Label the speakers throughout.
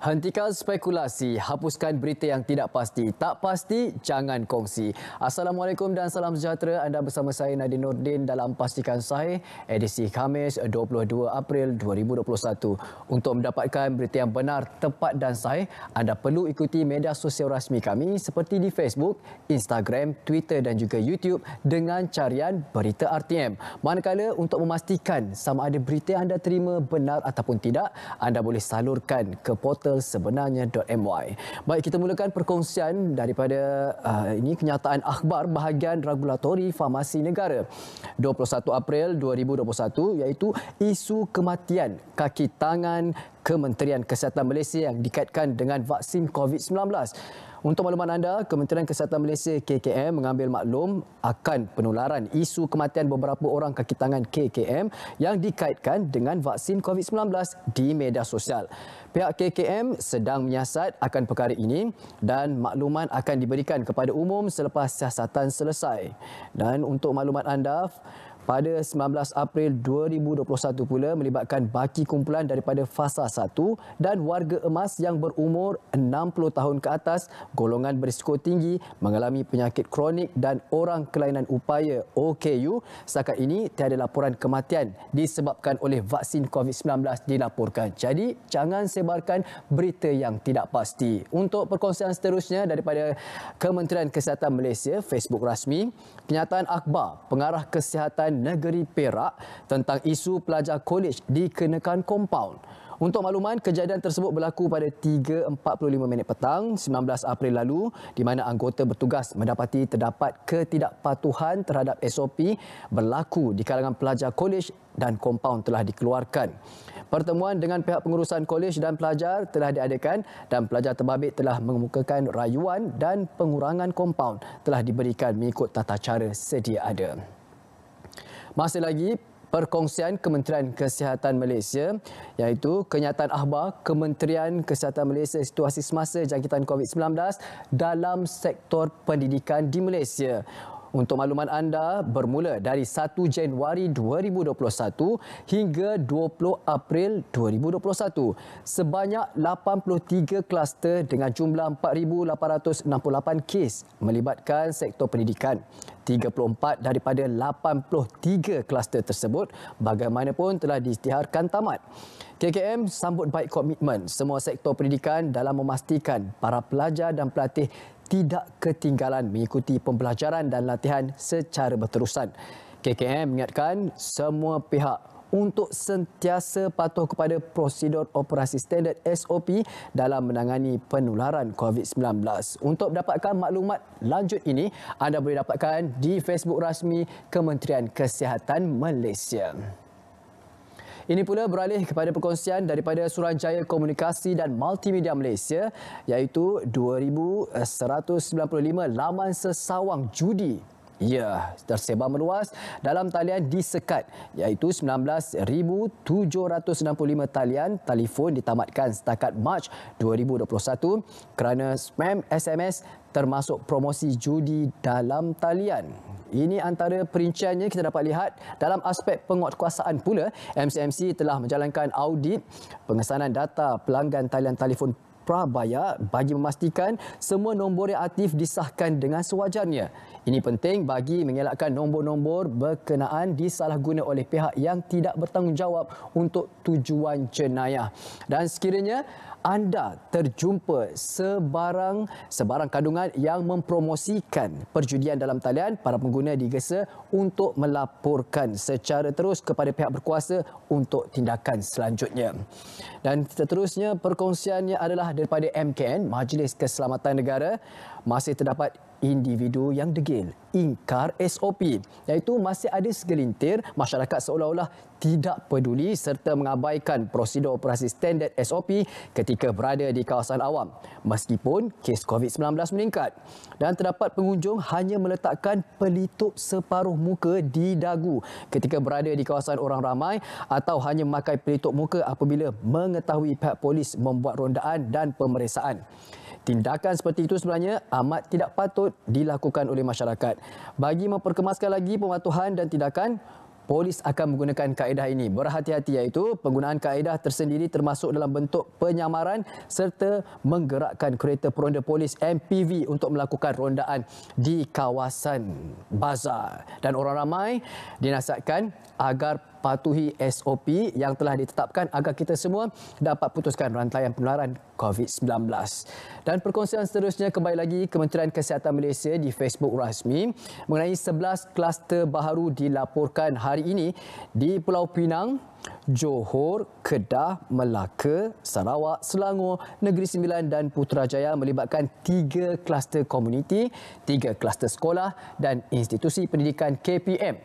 Speaker 1: Hentikan spekulasi, hapuskan berita yang tidak pasti. Tak pasti, jangan kongsi. Assalamualaikum dan salam sejahtera. Anda bersama saya Nadine Nordin dalam Pastikan Sahih edisi Khamis 22 April 2021. Untuk mendapatkan berita yang benar, tepat dan sahih, anda perlu ikuti media sosial rasmi kami seperti di Facebook, Instagram, Twitter dan juga YouTube dengan carian Berita RTM. Manakala untuk memastikan sama ada berita yang anda terima benar ataupun tidak, anda boleh salurkan ke portal portal sebenarnya.my. Baik, kita mulakan perkongsian daripada uh, ini kenyataan akhbar bahagian regulatori farmasi negara 21 April 2021 iaitu isu kematian kaki tangan Kementerian Kesihatan Malaysia yang dikaitkan dengan vaksin COVID-19. Untuk makluman anda, Kementerian Kesihatan Malaysia KKM mengambil maklum akan penularan isu kematian beberapa orang kaki tangan KKM yang dikaitkan dengan vaksin COVID-19 di media sosial. Pihak KKM sedang menyiasat akan perkara ini dan makluman akan diberikan kepada umum selepas siasatan selesai. Dan untuk makluman anda, pada 19 April 2021 pula melibatkan baki kumpulan daripada fasa 1 dan warga emas yang berumur 60 tahun ke atas golongan berisiko tinggi mengalami penyakit kronik dan orang kelainan upaya OKU setakat ini tiada laporan kematian disebabkan oleh vaksin COVID-19 dilaporkan. Jadi jangan sebarkan berita yang tidak pasti. Untuk perkongsian seterusnya daripada Kementerian Kesihatan Malaysia Facebook rasmi, kenyataan akhbar pengarah kesihatan Pengadilan Negeri Perak tentang isu pelajar kolej dikenakan kompaun. Untuk makluman, kejadian tersebut berlaku pada 3.45 minit petang 19 April lalu di mana anggota bertugas mendapati terdapat ketidakpatuhan terhadap SOP berlaku di kalangan pelajar kolej dan kompaun telah dikeluarkan. Pertemuan dengan pihak pengurusan kolej dan pelajar telah diadakan dan pelajar terbabit telah mengemukakan rayuan dan pengurangan kompaun telah diberikan mengikut tata cara sedia ada. Masih lagi perkongsian Kementerian Kesihatan Malaysia iaitu kenyataan akhbar Kementerian Kesihatan Malaysia situasi semasa jangkitan COVID-19 dalam sektor pendidikan di Malaysia. Untuk makluman anda, bermula dari 1 Januari 2021 hingga 20 April 2021, sebanyak 83 kluster dengan jumlah 4,868 kes melibatkan sektor pendidikan. 34 daripada 83 kluster tersebut bagaimanapun telah diisytiharkan tamat. KKM sambut baik komitmen semua sektor pendidikan dalam memastikan para pelajar dan pelatih tidak ketinggalan mengikuti pembelajaran dan latihan secara berterusan. KKM mengingatkan semua pihak untuk sentiasa patuh kepada prosedur operasi standard SOP dalam menangani penularan COVID-19. Untuk mendapatkan maklumat lanjut ini, anda boleh dapatkan di Facebook rasmi Kementerian Kesihatan Malaysia. Ini pula beralih kepada perkongsian daripada Suranjaya Komunikasi dan Multimedia Malaysia iaitu 2195 laman sesawang judi Ya, tersebar meluas dalam talian disekat iaitu 19,765 talian telefon ditamatkan setakat Mac 2021 kerana spam SMS termasuk promosi judi dalam talian. Ini antara perinciannya kita dapat lihat dalam aspek penguatkuasaan pula MCMC telah menjalankan audit pengesanan data pelanggan talian telefon prabaya bagi memastikan semua nombor yang aktif disahkan dengan sewajarnya. Ini penting bagi mengelakkan nombor-nombor berkenaan disalahguna oleh pihak yang tidak bertanggungjawab untuk tujuan jenayah. Dan sekiranya anda terjumpa sebarang sebarang kandungan yang mempromosikan perjudian dalam talian, para pengguna digesa untuk melaporkan secara terus kepada pihak berkuasa untuk tindakan selanjutnya. Dan seterusnya perkongsiannya adalah daripada MKN, Majlis Keselamatan Negara, masih terdapat individu yang degil, ingkar SOP iaitu masih ada segelintir masyarakat seolah-olah tidak peduli serta mengabaikan prosedur operasi standard SOP ketika berada di kawasan awam meskipun kes COVID-19 meningkat dan terdapat pengunjung hanya meletakkan pelitup separuh muka di dagu ketika berada di kawasan orang ramai atau hanya memakai pelitup muka apabila mengetahui pihak polis membuat rondaan dan pemeriksaan. Tindakan seperti itu sebenarnya amat tidak patut dilakukan oleh masyarakat. Bagi memperkemaskan lagi pematuhan dan tindakan, polis akan menggunakan kaedah ini. Berhati-hati iaitu penggunaan kaedah tersendiri termasuk dalam bentuk penyamaran serta menggerakkan kereta peronda polis MPV untuk melakukan rondaan di kawasan bazar. Dan orang ramai dinasihatkan agar patuhi SOP yang telah ditetapkan agar kita semua dapat putuskan rantaian penularan COVID-19. Dan perkongsian seterusnya kembali lagi Kementerian Kesihatan Malaysia di Facebook rasmi mengenai 11 kluster baru dilaporkan hari ini di Pulau Pinang, Johor, Kedah, Melaka, Sarawak, Selangor, Negeri Sembilan dan Putrajaya melibatkan tiga kluster komuniti, tiga kluster sekolah dan institusi pendidikan KPM.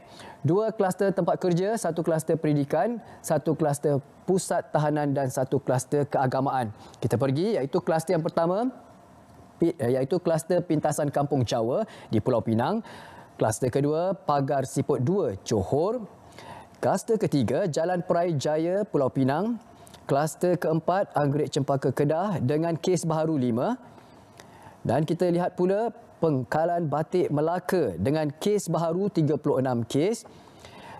Speaker 1: Dua kluster tempat kerja, satu kluster pendidikan, satu kluster pusat tahanan dan satu kluster keagamaan. Kita pergi iaitu kluster yang pertama eh, iaitu kluster pintasan kampung Jawa di Pulau Pinang, kluster kedua pagar Siput 2 Johor, kluster ketiga Jalan Perai Jaya Pulau Pinang, kluster keempat Anggrek Cempaka Kedah dengan kes baru 5 dan kita lihat pula pengkalan batik Melaka dengan kes baharu 36 kes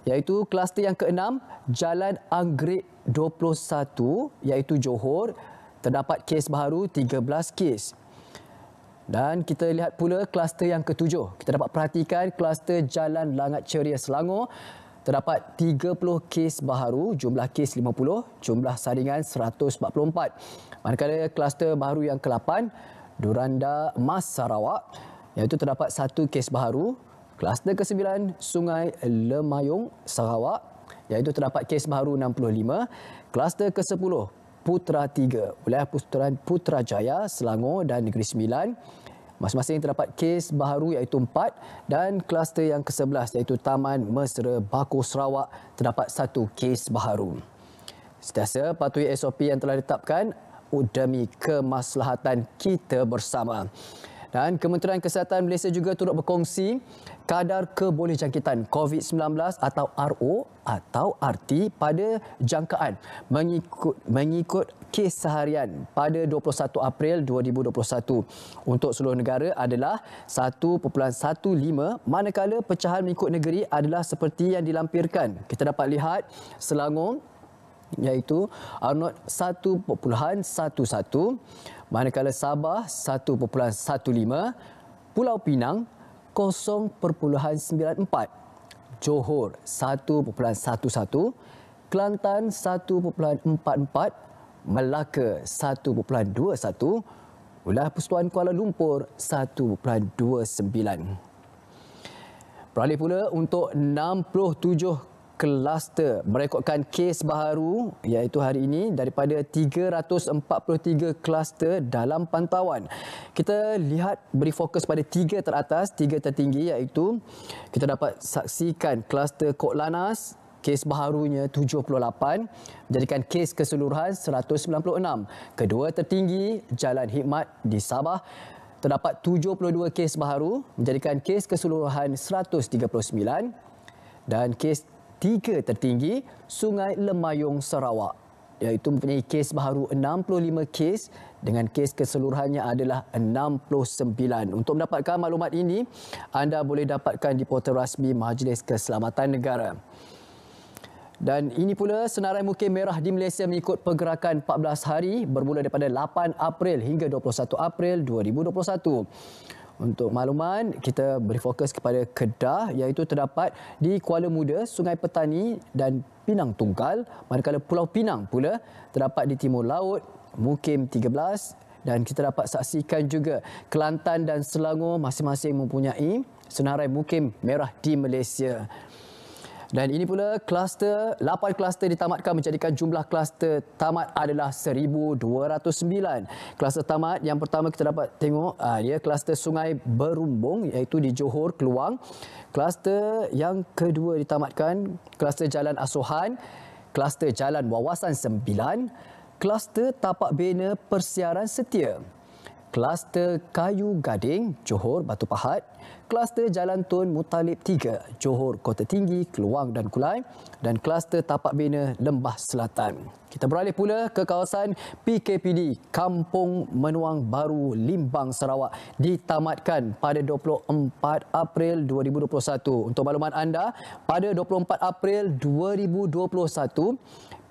Speaker 1: iaitu kluster yang keenam Jalan Anggerik 21 iaitu Johor terdapat kes baru 13 kes. Dan kita lihat pula kluster yang ketujuh. Kita dapat perhatikan kluster Jalan Langat Ceria Selangor terdapat 30 kes baru jumlah kes 50, jumlah saringan 144. Manakala kluster baru yang ke-8, Duranda Mas Sarawak, iaitu terdapat satu kes baru Kluster ke-9, Sungai Lemayung Sarawak, iaitu terdapat kes baharu 65. Kluster ke-10, Putra 3, Wilayah Pusteran Putra Selangor dan Negeri Sembilan. Masing-masing terdapat kes baharu iaitu 4 dan kluster yang ke-11 iaitu Taman Mesra Bakau Sarawak terdapat satu kes baharu. Setiasa patuhi SOP yang telah ditetapkan demi kemaslahatan kita bersama. Dan Kementerian Kesihatan Malaysia juga turut berkongsi kadar kebolehjangkitan COVID-19 atau RO atau RT pada jangkaan mengikut mengikut kes seharian pada 21 April 2021 untuk seluruh negara adalah 1.15 manakala pecahan mengikut negeri adalah seperti yang dilampirkan. Kita dapat lihat Selangor iaitu R0 1.11 manakala Sabah 1.15 Pulau Pinang 0.94 Johor 1.11 Kelantan 1.44 Melaka 1.21 Ulah Pustuan Kuala Lumpur 1.29. Beralih pula untuk 67 kluster merekodkan kes baharu iaitu hari ini daripada 343 kluster dalam pantauan. Kita lihat beri fokus pada tiga teratas, tiga tertinggi iaitu kita dapat saksikan kluster Kok Lanas kes baharunya 78 menjadikan kes keseluruhan 196. Kedua tertinggi Jalan Hikmat di Sabah terdapat 72 kes baharu menjadikan kes keseluruhan 139 dan kes tiga tertinggi Sungai Lemayung Sarawak iaitu mempunyai kes baharu 65 kes dengan kes keseluruhannya adalah 69. Untuk mendapatkan maklumat ini, anda boleh dapatkan di portal rasmi Majlis Keselamatan Negara. Dan ini pula senarai mukim merah di Malaysia mengikut pergerakan 14 hari bermula daripada 8 April hingga 21 April 2021. Untuk makluman, kita beri fokus kepada Kedah iaitu terdapat di Kuala Muda, Sungai Petani dan Pinang Tunggal. Manakala Pulau Pinang pula terdapat di Timur Laut, Mukim 13 dan kita dapat saksikan juga Kelantan dan Selangor masing-masing mempunyai senarai mukim merah di Malaysia. Dan ini pula kluster, 8 kluster ditamatkan menjadikan jumlah kluster tamat adalah 1,209. Kluster tamat yang pertama kita dapat tengok, ah, dia kluster sungai berumbung iaitu di Johor, Keluang. Kluster yang kedua ditamatkan, kluster jalan asuhan, kluster jalan wawasan 9, kluster tapak bina persiaran setia. Kluster Kayu Gading, Johor, Batu Pahat, kluster Jalan Tun Mutalib 3, Johor Kota Tinggi, Keluang dan Kulai dan kluster Tapak Bina Lembah Selatan. Kita beralih pula ke kawasan PKPD Kampung Menuang Baru Limbang Sarawak ditamatkan pada 24 April 2021. Untuk maklumat anda, pada 24 April 2021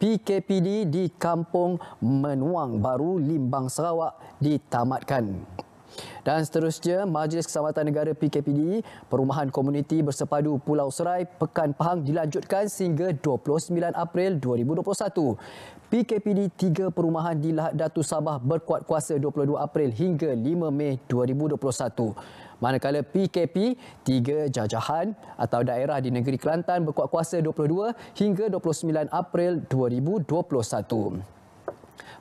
Speaker 1: PKPD di Kampung Menuang Baru Limbang Sarawak ditamatkan. Dan seterusnya, Majlis Keselamatan Negara PKPD, Perumahan Komuniti Bersepadu Pulau Serai, Pekan Pahang dilanjutkan sehingga 29 April 2021. PKPD tiga Perumahan di Lahad Datu Sabah berkuat kuasa 22 April hingga 5 Mei 2021. Manakala PKP, tiga jajahan atau daerah di negeri Kelantan berkuat kuasa 22 hingga 29 April 2021.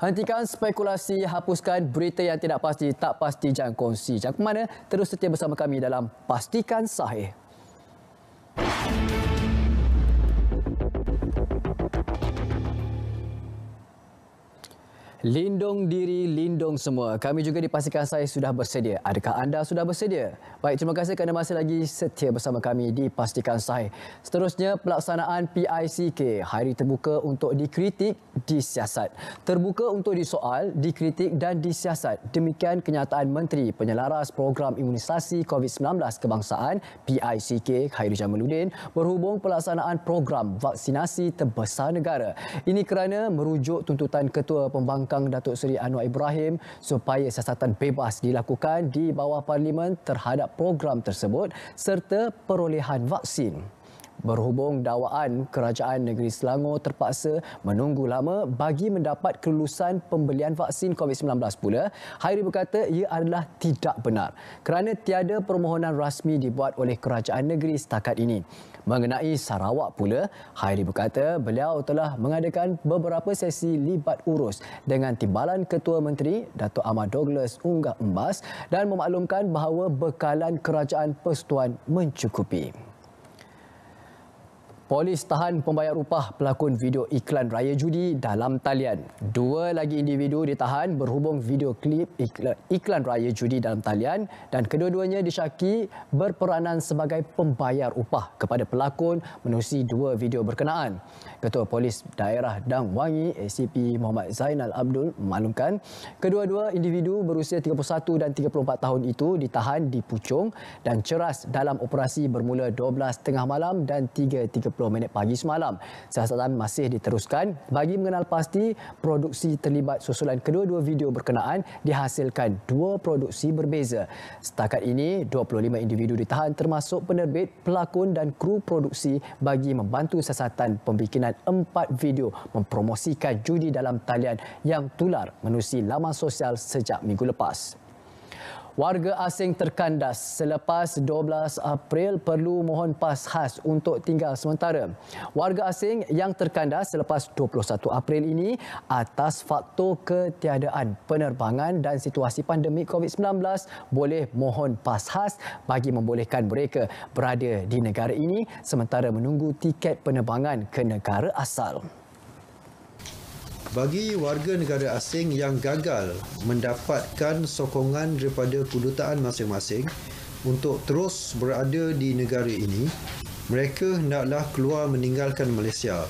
Speaker 1: Hentikan spekulasi, hapuskan berita yang tidak pasti, tak pasti jangan kongsi. Jangan ke mana, terus setia bersama kami dalam Pastikan Sahih. Lindung diri, lindung semua. Kami juga di Pasikan Sai sudah bersedia. Adakah anda sudah bersedia? Baik, terima kasih kerana masih lagi setia bersama kami di Pasikan Saya. Seterusnya, pelaksanaan PICK, hari terbuka untuk dikritik, disiasat. Terbuka untuk disoal, dikritik dan disiasat. Demikian kenyataan Menteri Penyelaras Program Imunisasi COVID-19 Kebangsaan, PICK, Khairul Jamaluddin, berhubung pelaksanaan program vaksinasi terbesar negara. Ini kerana merujuk tuntutan Ketua Pembangkang belakang Datuk Seri Anwar Ibrahim supaya siasatan bebas dilakukan di bawah parlimen terhadap program tersebut serta perolehan vaksin. Berhubung dakwaan kerajaan negeri Selangor terpaksa menunggu lama bagi mendapat kelulusan pembelian vaksin COVID-19 pula, Hairi berkata ia adalah tidak benar kerana tiada permohonan rasmi dibuat oleh kerajaan negeri setakat ini. Mengenai Sarawak pula, Hairi berkata beliau telah mengadakan beberapa sesi libat urus dengan timbalan Ketua Menteri Datuk Ahmad Douglas Unggah Embas dan memaklumkan bahawa bekalan kerajaan persetuan mencukupi. Polis tahan pembayar upah pelakon video iklan raya judi dalam talian. Dua lagi individu ditahan berhubung video klip iklan raya judi dalam talian dan kedua-duanya disyaki berperanan sebagai pembayar upah kepada pelakon menerusi dua video berkenaan. Ketua Polis Daerah Dang Wangi, ACP Muhammad Zainal Abdul memaklumkan kedua-dua individu berusia 31 dan 34 tahun itu ditahan di Puchong dan ceras dalam operasi bermula 12 tengah malam dan 3.30 10 minit pagi semalam. Siasatan masih diteruskan bagi mengenal pasti produksi terlibat susulan kedua-dua video berkenaan dihasilkan dua produksi berbeza. Setakat ini, 25 individu ditahan termasuk penerbit, pelakon dan kru produksi bagi membantu siasatan pembikinan empat video mempromosikan judi dalam talian yang tular menerusi laman sosial sejak minggu lepas. Warga asing terkandas selepas 12 April perlu mohon pas khas untuk tinggal sementara. Warga asing yang terkandas selepas 21 April ini atas faktor ketiadaan penerbangan dan situasi pandemik COVID-19 boleh mohon pas khas bagi membolehkan mereka berada di negara ini sementara menunggu tiket penerbangan ke negara asal
Speaker 2: bagi warga negara asing yang gagal mendapatkan sokongan daripada kedutaan masing-masing untuk terus berada di negara ini, mereka hendaklah keluar meninggalkan Malaysia.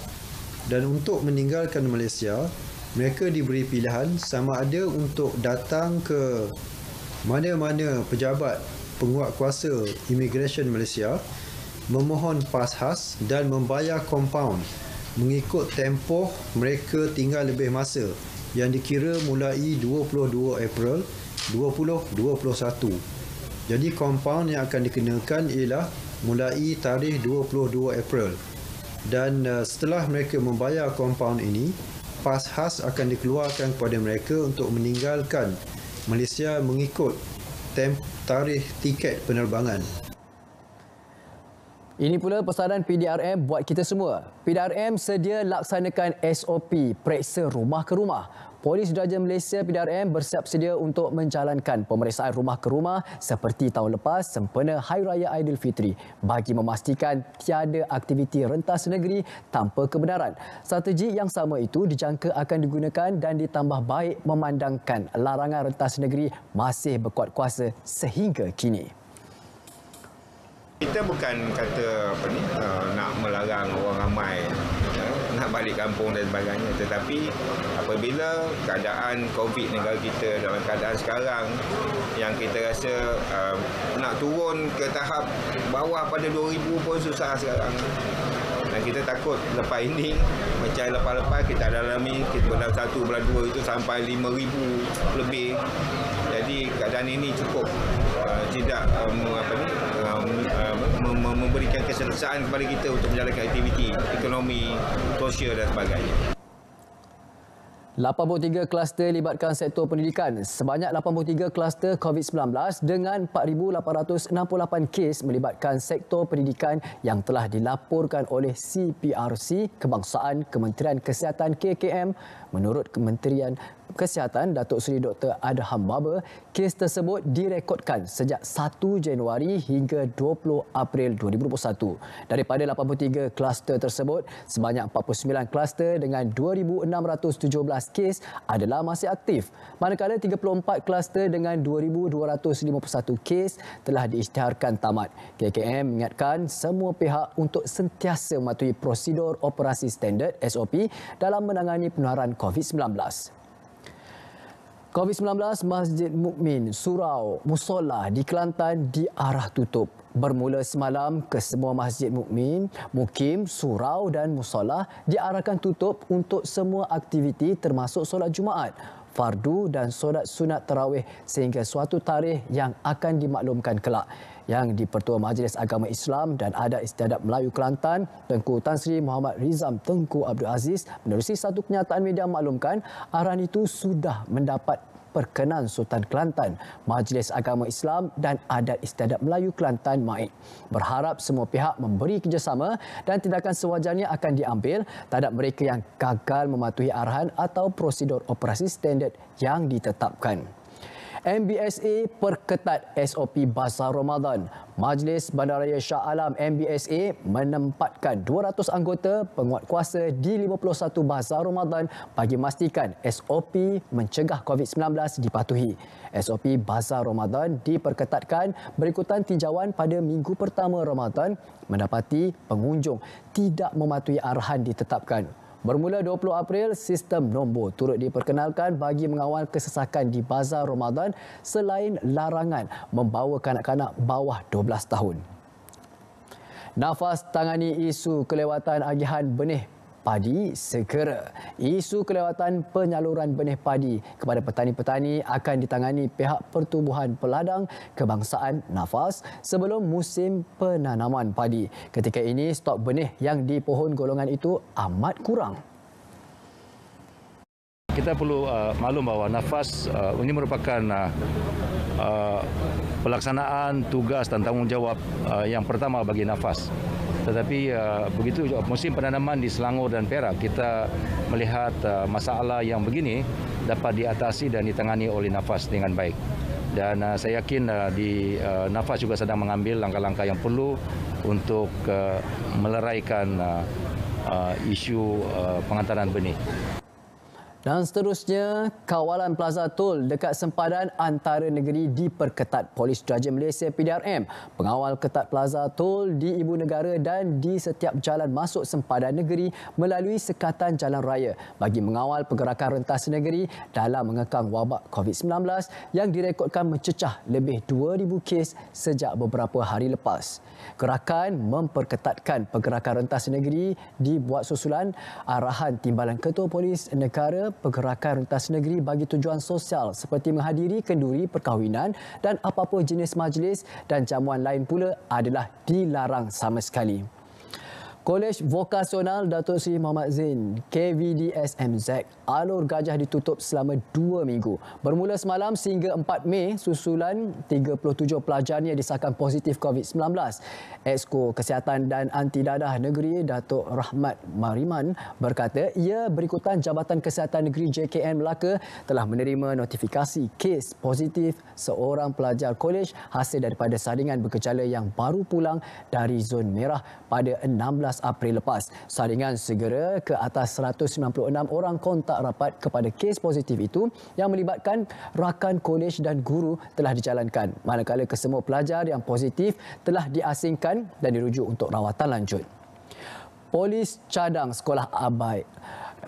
Speaker 2: Dan untuk meninggalkan Malaysia, mereka diberi pilihan sama ada untuk datang ke mana-mana pejabat penguatkuasa immigration Malaysia memohon pas khas dan membayar compound mengikut tempoh mereka tinggal lebih masa yang dikira mulai 22 April 2021. Jadi compound yang akan dikenakan ialah mulai tarikh 22 April. Dan eh, setelah mereka membayar compound ini, pas khas akan dikeluarkan kepada mereka untuk meninggalkan Malaysia mengikut tem- tarikh tiket penerbangan.
Speaker 1: Ini pula pesanan PDRM buat kita semua. PDRM sedia laksanakan SOP periksa rumah ke rumah. Polis Diraja Malaysia PDRM bersiap sedia untuk menjalankan pemeriksaan rumah ke rumah seperti tahun lepas sempena Hari Raya Aidilfitri bagi memastikan tiada aktiviti rentas negeri tanpa kebenaran. Strategi yang sama itu dijangka akan digunakan dan ditambah baik memandangkan larangan rentas negeri masih berkuat kuasa sehingga kini
Speaker 2: kita bukan kata apa ni uh, nak melarang orang ramai ya, nak balik kampung dan sebagainya tetapi apabila keadaan covid negara kita dalam keadaan sekarang yang kita rasa uh, nak turun ke tahap bawah pada 2000 pun susah sekarang dan kita takut lepas ini macam lepas-lepas kita dalami kita bulan 1 bulan 2 itu sampai lima ribu lebih jadi keadaan ini cukup uh, tidak um, apa ni memberikan keselesaan kepada kita untuk menjalankan aktiviti ekonomi, sosial dan sebagainya.
Speaker 1: 83 kluster libatkan sektor pendidikan. Sebanyak 83 kluster COVID-19 dengan 4,868 kes melibatkan sektor pendidikan yang telah dilaporkan oleh CPRC Kebangsaan Kementerian Kesihatan KKM menurut Kementerian Kesihatan Datuk Seri Dr. Adham Baba, kes tersebut direkodkan sejak 1 Januari hingga 20 April 2021. Daripada 83 kluster tersebut, sebanyak 49 kluster dengan 2617 kes adalah masih aktif. Manakala 34 kluster dengan 2251 kes telah diisytiharkan tamat. KKM mengingatkan semua pihak untuk sentiasa mematuhi prosedur operasi standard SOP dalam menangani penularan COVID-19. COVID-19 Masjid Mukmin Surau Musola di Kelantan diarah tutup. Bermula semalam, ke semua masjid mukmin, mukim, surau dan musola diarahkan tutup untuk semua aktiviti termasuk solat Jumaat fardu dan solat sunat terawih sehingga suatu tarikh yang akan dimaklumkan kelak yang di pertua Majlis Agama Islam dan Adat Istiadat Melayu Kelantan Tengku Tan Sri Muhammad Rizam Tengku Abdul Aziz menerusi satu kenyataan media maklumkan arahan itu sudah mendapat perkenan Sultan Kelantan, Majlis Agama Islam dan Adat Istiadat Melayu Kelantan MAIK. Berharap semua pihak memberi kerjasama dan tindakan sewajarnya akan diambil terhadap mereka yang gagal mematuhi arahan atau prosedur operasi standard yang ditetapkan. MBSA perketat SOP Bazar Ramadan. Majlis Bandaraya Shah Alam MBSA menempatkan 200 anggota penguat kuasa di 51 Bazar Ramadan bagi memastikan SOP mencegah COVID-19 dipatuhi. SOP Bazar Ramadan diperketatkan berikutan tinjauan pada minggu pertama Ramadan mendapati pengunjung tidak mematuhi arahan ditetapkan Bermula 20 April, sistem nombor turut diperkenalkan bagi mengawal kesesakan di Bazar Ramadan selain larangan membawa kanak-kanak bawah 12 tahun. Nafas tangani isu kelewatan agihan benih padi segera. Isu kelewatan penyaluran benih padi kepada petani-petani akan ditangani pihak Pertubuhan Peladang Kebangsaan Nafas sebelum musim penanaman padi. Ketika ini, stok benih yang di pohon golongan itu amat kurang.
Speaker 2: Kita perlu uh, maklum bahawa Nafas uh, ini merupakan uh, uh, pelaksanaan tugas dan tanggungjawab uh, yang pertama bagi Nafas. Tetapi uh, begitu musim penanaman di Selangor dan Perak, kita melihat uh, masalah yang begini dapat diatasi dan ditangani oleh nafas dengan baik. Dan uh, saya yakin uh, di uh, nafas juga sedang mengambil langkah-langkah yang perlu untuk uh, meleraikan uh, uh, isu uh, pengantaran benih.
Speaker 1: Dan seterusnya, kawalan Plaza Tol dekat sempadan antara negeri diperketat Polis Diraja Malaysia PDRM. Pengawal ketat Plaza Tol di ibu negara dan di setiap jalan masuk sempadan negeri melalui sekatan jalan raya bagi mengawal pergerakan rentas negeri dalam mengekang wabak COVID-19 yang direkodkan mencecah lebih 2,000 kes sejak beberapa hari lepas. Gerakan memperketatkan pergerakan rentas negeri dibuat susulan arahan timbalan Ketua Polis Negara pergerakan rentas negeri bagi tujuan sosial seperti menghadiri kenduri perkahwinan dan apa-apa jenis majlis dan jamuan lain pula adalah dilarang sama sekali. Kolej Vokasional Datuk Seri Muhammad Zain KVDSMZ Alur Gajah ditutup selama dua minggu. Bermula semalam sehingga 4 Mei susulan 37 pelajar yang disahkan positif COVID-19. Exko Kesihatan dan Anti Dadah Negeri Datuk Rahmat Mariman berkata ia berikutan Jabatan Kesihatan Negeri JKN Melaka telah menerima notifikasi kes positif seorang pelajar kolej hasil daripada saringan berkejala yang baru pulang dari zon merah pada 16. 14 April lepas. Salingan segera ke atas 196 orang kontak rapat kepada kes positif itu yang melibatkan rakan kolej dan guru telah dijalankan. Manakala kesemua pelajar yang positif telah diasingkan dan dirujuk untuk rawatan lanjut. Polis cadang sekolah abai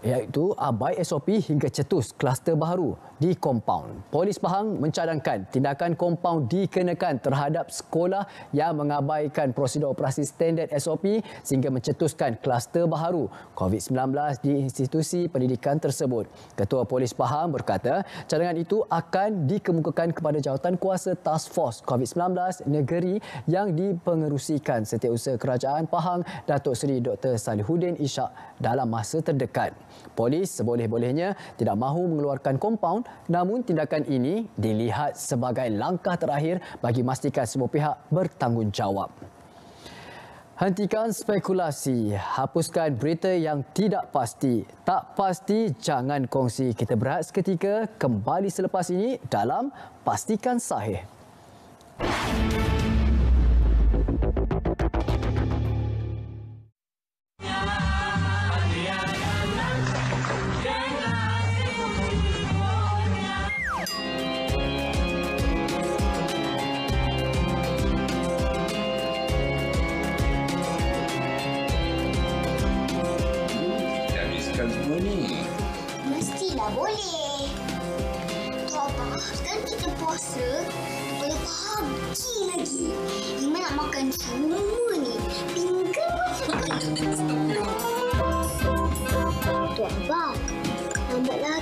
Speaker 1: iaitu abai SOP hingga cetus kluster baru di kompaun. Polis Pahang mencadangkan tindakan kompaun dikenakan terhadap sekolah yang mengabaikan prosedur operasi standard SOP sehingga mencetuskan kluster baru COVID-19 di institusi pendidikan tersebut. Ketua Polis Pahang berkata cadangan itu akan dikemukakan kepada jawatan kuasa Task Force COVID-19 negeri yang dipengerusikan setiausaha kerajaan Pahang Datuk Seri Dr. Salihuddin Ishak dalam masa terdekat. Polis seboleh-bolehnya tidak mahu mengeluarkan kompaun namun tindakan ini dilihat sebagai langkah terakhir bagi memastikan semua pihak bertanggungjawab. Hentikan spekulasi, hapuskan berita yang tidak pasti. Tak pasti jangan kongsi. Kita berhati seketika kembali selepas ini dalam Pastikan Sahih.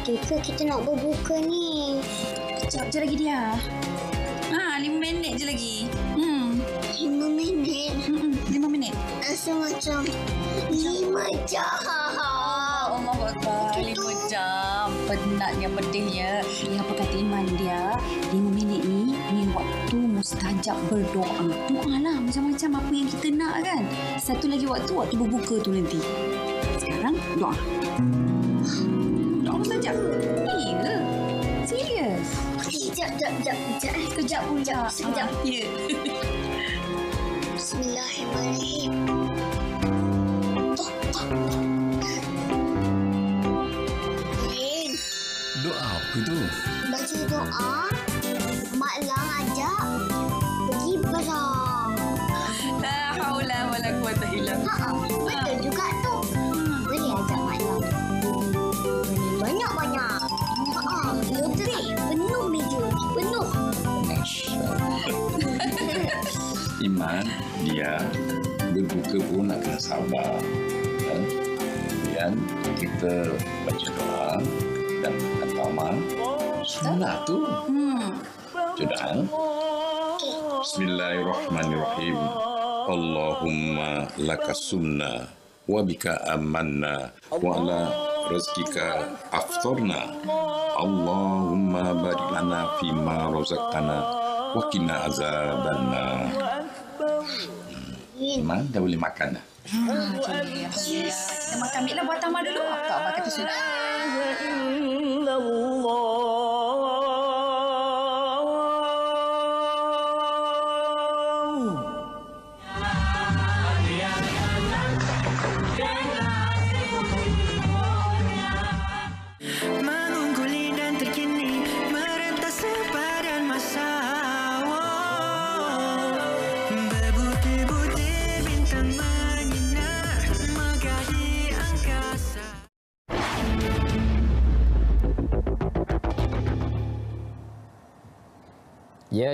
Speaker 2: tu ke kita nak berbuka ni? Kejap je lagi dia. Ha, lima minit je lagi. Hmm. Lima minit? Hmm, lima minit. Rasa macam lima jam. Allah Akbar, lima jam. Penatnya, pedihnya. Ya, apa kata Iman dia? Lima minit ni, ni waktu mustajab berdoa. Doa lah macam-macam apa yang kita nak kan. Satu lagi waktu, waktu berbuka tu nanti. Sekarang, doa. Sekejap, sekejap, sekejap. Sekejap, eh. sekejap. Sekejap, ah, sekejap. Sekejap, ah. sekejap. Ya. Yeah. Bismillahirrahmanirrahim. Lin.
Speaker 1: Doa apa tu? Baca
Speaker 2: doa. Mak Lang ajak pergi berang. La haula wala quwata illa billah. Ha, ha, betul juga tu. Hmm. Boleh ajak Mak Lang. Banyak-banyak. iman dia berbuka pun nak kena sabar ya. dan kemudian kita baca doa dan apa amal
Speaker 1: sunnah tu
Speaker 2: cedaan Bismillahirrahmanirrahim Allahumma laka sunnah wabika bika amanna wa ala rezekika aftorna Allahumma barilana fima rozaktana wa azabanna angin. Memang dah boleh makan dah.
Speaker 1: Ha, ha, ya. Ya. Ya. Ya. Ya. Ya. Ya. Ya. Ya. Ya. Ya. Ya.
Speaker 2: Ya.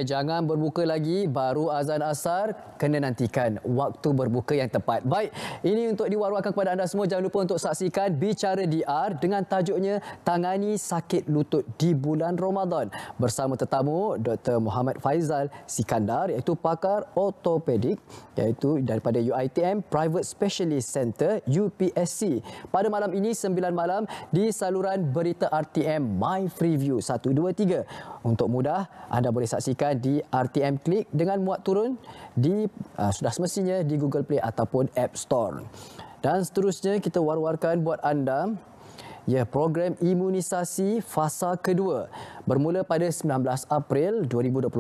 Speaker 1: jangan berbuka lagi baru azan asar kena nantikan waktu berbuka yang tepat. Baik, ini untuk diwarwakan kepada anda semua. Jangan lupa untuk saksikan Bicara DR dengan tajuknya Tangani Sakit Lutut di Bulan Ramadan bersama tetamu Dr. Muhammad Faizal Sikandar iaitu pakar ortopedik iaitu daripada UITM Private Specialist Center UPSC. Pada malam ini 9 malam di saluran berita RTM My Free 123. Untuk mudah anda boleh saksikan di RTM Klik dengan muat turun di uh, sudah semestinya di Google Play ataupun App Store. Dan seterusnya kita war-warkan buat anda ya program imunisasi fasa kedua bermula pada 19 April 2021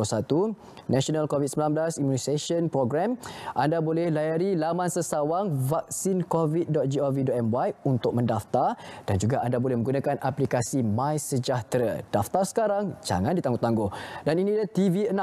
Speaker 1: National COVID-19 Immunization Program anda boleh layari laman sesawang vaksincovid.gov.my untuk mendaftar dan juga anda boleh menggunakan aplikasi My Sejahtera daftar sekarang jangan ditangguh-tangguh dan ini dia TV6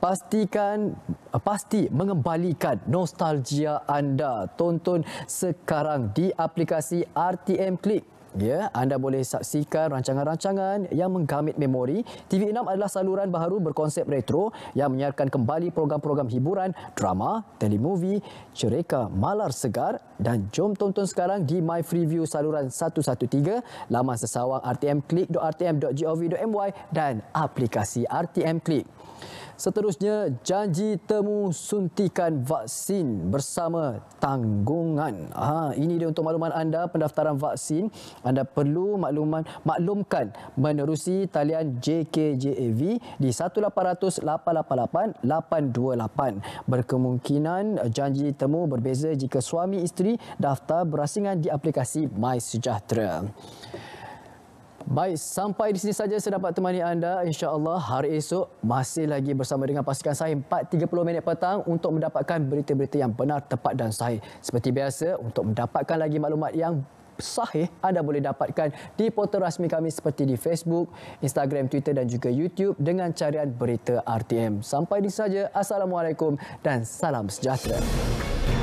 Speaker 1: pastikan pasti mengembalikan nostalgia anda tonton sekarang di aplikasi RTM Click Ya, anda boleh saksikan rancangan-rancangan yang menggamit memori. TV6 adalah saluran baharu berkonsep retro yang menyiarkan kembali program-program hiburan, drama, telemovie, cereka, malar segar dan jom tonton sekarang di My Freeview saluran 113, laman sesawang rtmclick.rtm.gov.my dan aplikasi RTM Click. Seterusnya, janji temu suntikan vaksin bersama tanggungan. Ha, ini dia untuk makluman anda, pendaftaran vaksin. Anda perlu makluman, maklumkan menerusi talian JKJAV di 1800-888-828. Berkemungkinan eh, janji temu berbeza jika suami isteri daftar berasingan di aplikasi MySejahtera. Sejahtera. Baik, sampai di sini saja saya dapat temani anda. InsyaAllah hari esok masih lagi bersama dengan pasukan saya 4.30 minit petang untuk mendapatkan berita-berita yang benar, tepat dan sahih. Seperti biasa, untuk mendapatkan lagi maklumat yang sahih, anda boleh dapatkan di portal rasmi kami seperti di Facebook, Instagram, Twitter dan juga YouTube dengan carian berita RTM. Sampai di sini saja. Assalamualaikum dan salam sejahtera.